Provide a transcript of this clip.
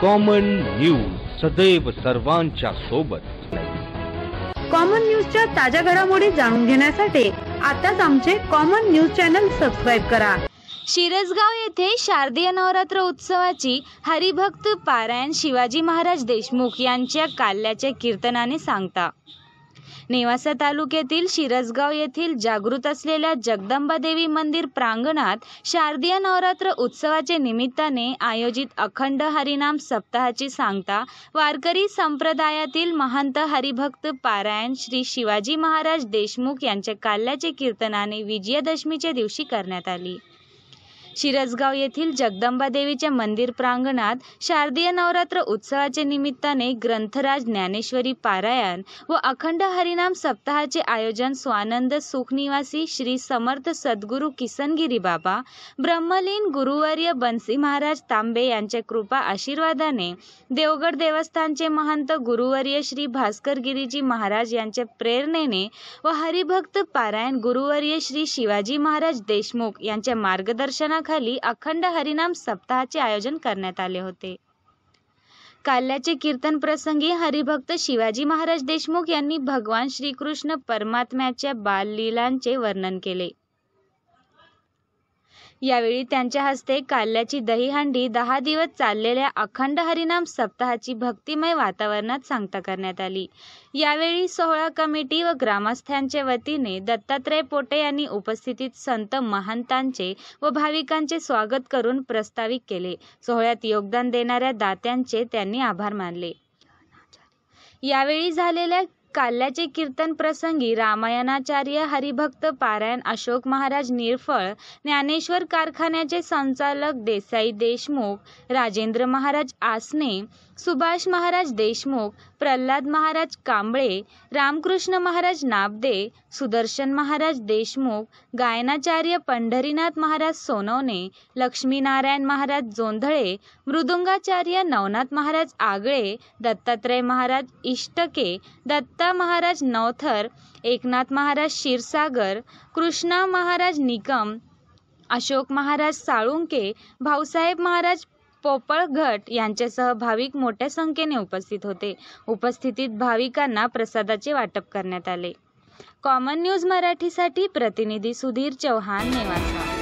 common news सदैव सर्वांच्या सोबत कॉमन न्यूजच्या ताज्या घडामोडी जाणून घेण्यासाठी आताच आमचे कॉमन न्यूज चॅनल सबस्क्राईब करा शिरसगाव येथे शारदीय नवरात्र उत्सवाची हरिभक्त पारायण शिवाजी महाराज देशमुख यांच्या काल्याच्या कीर्तनाने सांगता नेवासा तालुक्यातील शिरसगाव येथील जागृत असलेल्या जगदंबा देवी मंदिर प्रांगणात शारदीय नवरात्र उत्सवाच्या निमित्ताने आयोजित अखंड हरिनाम सप्ताहाची सांगता वारकरी संप्रदायातील महंत हरिभक्त पारायण श्री शिवाजी महाराज देशमुख यांच्या काल्याचे कीर्तनाने विजयादशमीच्या दिवशी करण्यात आली शिरसगाव येथील जगदंबा देवीच्या मंदिर प्रांगणात शारदीय नवरात्र उत्सवाच्या निमित्ताने ग्रंथराज ज्ञानेश्वरी पारायण व अखंड हरिनाम सप्ताहाचे आयोजन स्वानंद सुखनिवासी श्री समर्थ सद्गुरु किसनगिरी बाबा ब्रह्मलीन गुरुवर्य बनसी महाराज तांबे यांच्या कृपा आशीर्वादाने देवगड देवस्थानचे महंत गुरुवर्य श्री भास्कर गिरीजी महाराज यांच्या प्रेरणेने व हरिभक्त पारायण गुरुवर्य श्री शिवाजी महाराज देशमुख यांच्या मार्गदर्शना नावाखाली अखंड हरिनाम सप्ताहाचे आयोजन करण्यात आले होते काल्याचे कीर्तन प्रसंगी हरिभक्त शिवाजी महाराज देशमुख यांनी भगवान श्रीकृष्ण परमात्म्याच्या बाल बाललीलांचे वर्णन केले यावेळी त्यांच्या हस्ते काल्याची दहीहंडी दहा दिवस चाललेल्या अखंड हरिनाम सप्ताहाची भक्तिमय वातावरणात सांगता करण्यात आली यावेळी सोहळा कमिटी व ग्रामस्थांच्या वतीने दत्तात्रय पोटे यांनी उपस्थितीत संत महंतांचे व भाविकांचे स्वागत करून प्रस्तावित केले सोहळ्यात योगदान देणाऱ्या दात्यांचे त्यांनी आभार मानले यावेळी झालेल्या काल्याचे कीर्तन प्रसंगी रामायणाचार्य हरिभक्त पारायण अशोक महाराज निरफळ ज्ञानेश्वर कारखान्याचे संचालक देसाई देशमुख राजेंद्र महाराज आसने सुभाष महाराज देशमुख प्रल्हाद महाराज कांबळे रामकृष्ण महाराज नाबदे सुदर्शन महाराज देशमुख गायनाचार्य पंढरीनाथ महाराज सोनवणे लक्ष्मीनारायण महाराज जोंधळे मृदुंगाचार्य नवनाथ महाराज आगळे दत्तात्रय महाराज इष्टके दत्ता महाराज नवथर एकनाथ महाराज क्षीरसागर कृष्णा महाराज निकम अशोक महाराज साळुंके भाऊसाहेब महाराज पोपळघट यांच्यासह भाविक मोठ्या संख्येने उपस्थित होते उपस्थितीत भाविकांना प्रसादाचे वाटप करण्यात आले कॉमन न्यूज मराठीसाठी प्रतिनिधी सुधीर चौहान नेवासा